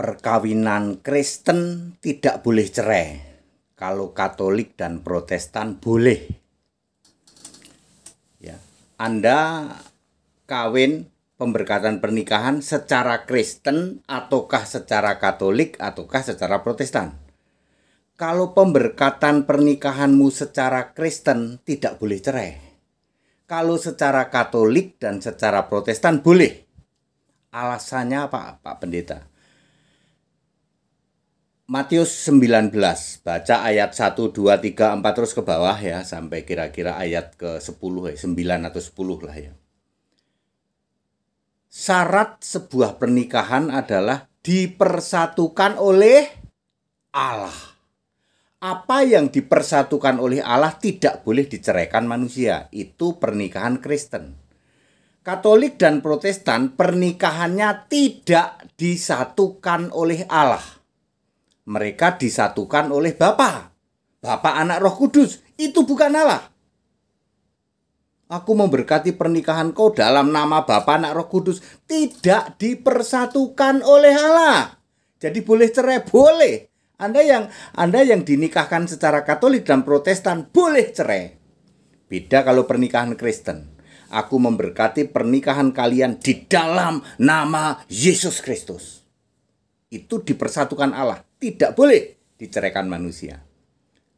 perkawinan Kristen tidak boleh cerai. Kalau Katolik dan Protestan boleh. Ya, Anda kawin pemberkatan pernikahan secara Kristen ataukah secara Katolik ataukah secara Protestan. Kalau pemberkatan pernikahanmu secara Kristen tidak boleh cerai. Kalau secara Katolik dan secara Protestan boleh. Alasannya apa, Pak Pendeta? Matius 19 baca ayat 1 2 3 4 terus ke bawah ya sampai kira-kira ayat ke 10 ya 9 atau 10 lah ya. Syarat sebuah pernikahan adalah dipersatukan oleh Allah. Apa yang dipersatukan oleh Allah tidak boleh diceraikan manusia. Itu pernikahan Kristen. Katolik dan Protestan pernikahannya tidak disatukan oleh Allah mereka disatukan oleh Bapa. Bapa anak roh kudus, itu bukan Allah. Aku memberkati pernikahan kau dalam nama Bapa anak roh kudus, tidak dipersatukan oleh Allah. Jadi boleh cerai, boleh. Anda yang Anda yang dinikahkan secara Katolik dan Protestan boleh cerai. Beda kalau pernikahan Kristen. Aku memberkati pernikahan kalian di dalam nama Yesus Kristus. Itu dipersatukan Allah tidak boleh diceraikan manusia.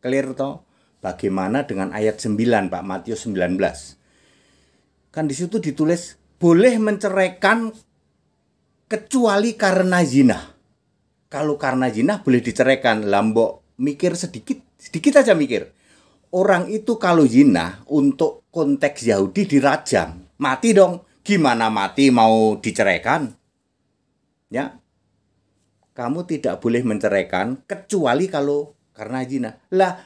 Clear toh? Bagaimana dengan ayat 9 Pak Matius 19? Kan di situ ditulis boleh menceraikan kecuali karena zina. Kalau karena zina boleh diceraikan, lambok mikir sedikit, sedikit aja mikir. Orang itu kalau zina untuk konteks Yahudi dirajam, mati dong. Gimana mati mau diceraikan? Ya, kamu tidak boleh menceraikan kecuali kalau karena zina. Lah,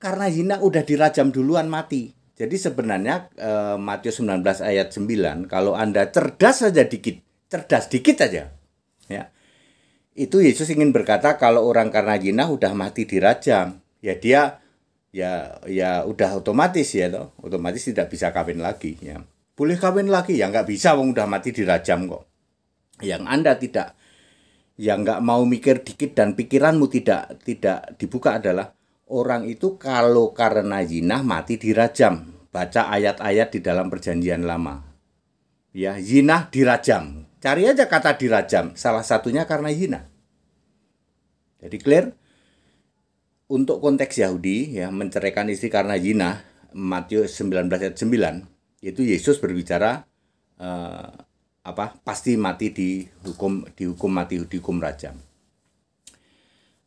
karena zina udah dirajam duluan mati. Jadi sebenarnya eh, Matius 19 ayat 9 kalau Anda cerdas saja dikit, cerdas dikit saja. Ya. Itu Yesus ingin berkata kalau orang karena zina udah mati dirajam, ya dia ya ya udah otomatis ya toh, otomatis tidak bisa kawin lagi ya. Boleh kawin lagi ya nggak bisa wong udah mati dirajam kok. Yang Anda tidak yang nggak mau mikir dikit dan pikiranmu tidak tidak dibuka adalah orang itu kalau karena jinah mati dirajam. Baca ayat-ayat di dalam perjanjian lama. Ya, jinah dirajam. Cari aja kata dirajam, salah satunya karena jinah Jadi clear? Untuk konteks Yahudi ya menceraikan istri karena jinah Matius 19 ayat 9, itu Yesus berbicara eh, apa pasti mati dihukum dihukum mati dihukum rajam.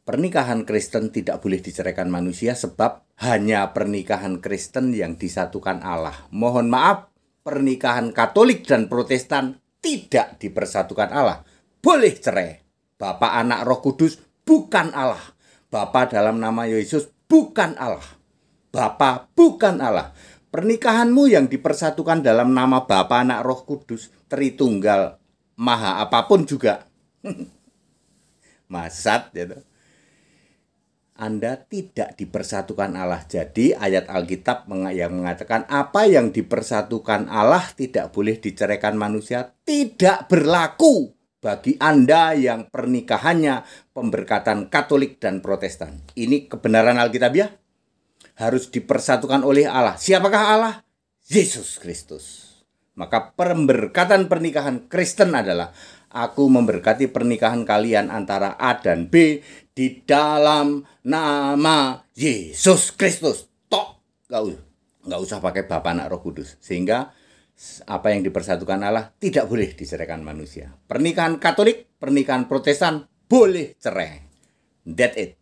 Pernikahan Kristen tidak boleh diceraikan manusia sebab hanya pernikahan Kristen yang disatukan Allah. Mohon maaf, pernikahan Katolik dan Protestan tidak dipersatukan Allah. Boleh cerai. Bapak anak Roh Kudus bukan Allah. Bapak dalam nama Yesus bukan Allah. Bapak bukan Allah. Pernikahanmu yang dipersatukan dalam nama Bapa anak Roh Kudus Tritunggal Maha apapun juga. Masat gitu. Anda tidak dipersatukan Allah. Jadi ayat Alkitab yang mengatakan apa yang dipersatukan Allah tidak boleh diceraikan manusia tidak berlaku bagi Anda yang pernikahannya pemberkatan Katolik dan Protestan. Ini kebenaran Alkitab ya harus dipersatukan oleh Allah. Siapakah Allah? Yesus Kristus. Maka pemberkatan pernikahan Kristen adalah aku memberkati pernikahan kalian antara A dan B di dalam nama Yesus Kristus. Tok, nggak usah, gak usah pakai Bapak Anak Roh Kudus. Sehingga apa yang dipersatukan Allah tidak boleh diserahkan manusia. Pernikahan Katolik, pernikahan Protestan boleh cerai. That it.